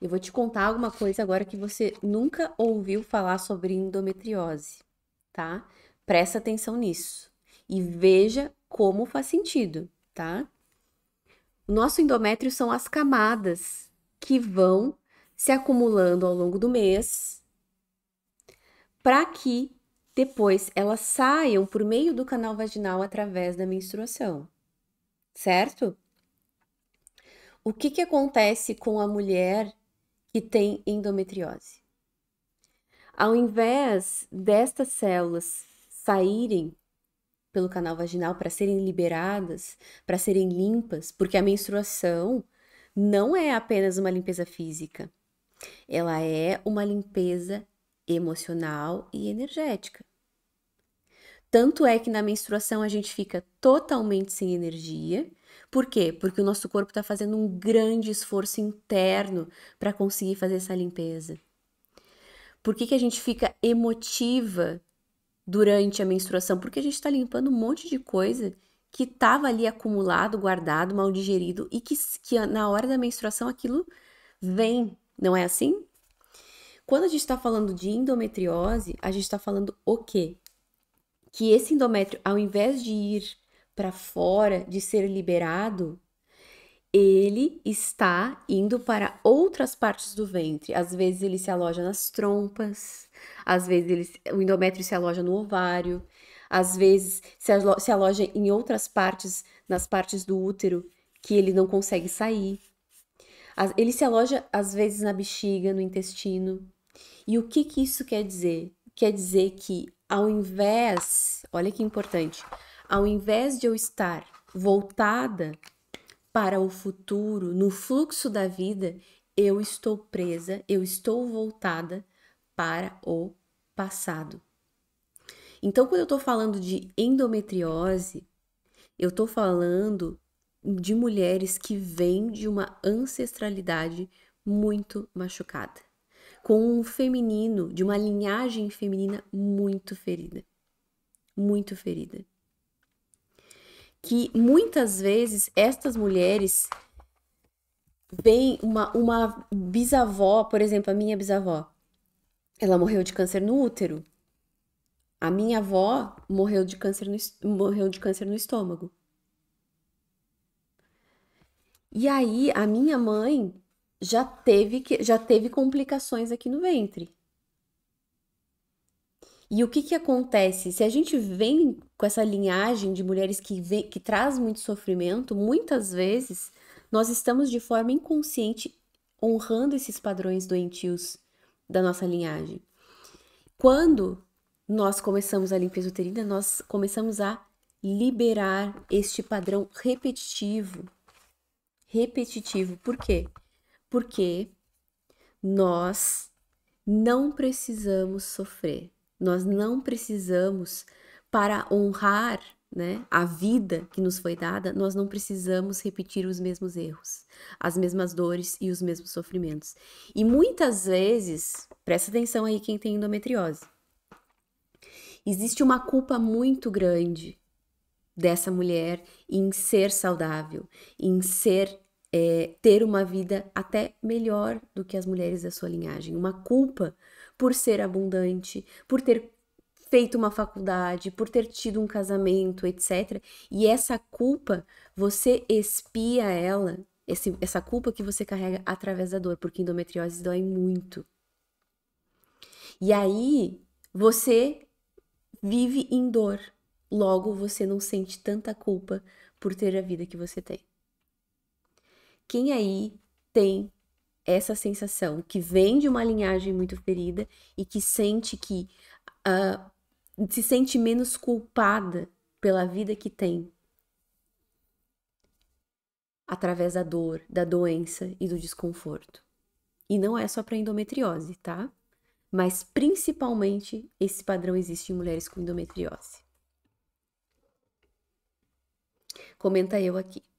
Eu vou te contar alguma coisa agora que você nunca ouviu falar sobre endometriose, tá? Presta atenção nisso e veja como faz sentido, tá? O nosso endométrio são as camadas que vão se acumulando ao longo do mês para que depois elas saiam por meio do canal vaginal através da menstruação, certo? O que, que acontece com a mulher que tem endometriose. Ao invés destas células saírem pelo canal vaginal para serem liberadas, para serem limpas, porque a menstruação não é apenas uma limpeza física, ela é uma limpeza emocional e energética. Tanto é que na menstruação a gente fica totalmente sem energia. Por quê? Porque o nosso corpo está fazendo um grande esforço interno para conseguir fazer essa limpeza. Por que, que a gente fica emotiva durante a menstruação? Porque a gente está limpando um monte de coisa que estava ali acumulado, guardado, mal digerido e que, que na hora da menstruação aquilo vem, não é assim? Quando a gente está falando de endometriose, a gente está falando o quê? que esse endométrio, ao invés de ir para fora, de ser liberado, ele está indo para outras partes do ventre. Às vezes ele se aloja nas trompas, às vezes ele, o endométrio se aloja no ovário, às vezes se, alo, se aloja em outras partes, nas partes do útero que ele não consegue sair. Ele se aloja às vezes na bexiga, no intestino. E o que, que isso quer dizer? Quer dizer que ao invés, olha que importante, ao invés de eu estar voltada para o futuro, no fluxo da vida, eu estou presa, eu estou voltada para o passado. Então, quando eu estou falando de endometriose, eu estou falando de mulheres que vêm de uma ancestralidade muito machucada com um feminino, de uma linhagem feminina muito ferida. Muito ferida. Que muitas vezes estas mulheres vem uma, uma bisavó, por exemplo, a minha bisavó, ela morreu de câncer no útero. A minha avó morreu de câncer no, morreu de câncer no estômago. E aí, a minha mãe já teve, que, já teve complicações aqui no ventre. E o que, que acontece? Se a gente vem com essa linhagem de mulheres que, vem, que traz muito sofrimento, muitas vezes nós estamos de forma inconsciente honrando esses padrões doentios da nossa linhagem. Quando nós começamos a limpeza uterina, nós começamos a liberar este padrão repetitivo. Repetitivo. Por quê? porque nós não precisamos sofrer, nós não precisamos, para honrar né, a vida que nos foi dada, nós não precisamos repetir os mesmos erros, as mesmas dores e os mesmos sofrimentos. E muitas vezes, presta atenção aí quem tem endometriose, existe uma culpa muito grande dessa mulher em ser saudável, em ser é, ter uma vida até melhor do que as mulheres da sua linhagem, uma culpa por ser abundante, por ter feito uma faculdade, por ter tido um casamento, etc. E essa culpa, você espia ela, esse, essa culpa que você carrega através da dor, porque endometriose dói muito. E aí, você vive em dor. Logo, você não sente tanta culpa por ter a vida que você tem. Quem aí tem essa sensação que vem de uma linhagem muito ferida e que sente que uh, se sente menos culpada pela vida que tem através da dor, da doença e do desconforto. E não é só para endometriose, tá? Mas principalmente esse padrão existe em mulheres com endometriose. Comenta eu aqui.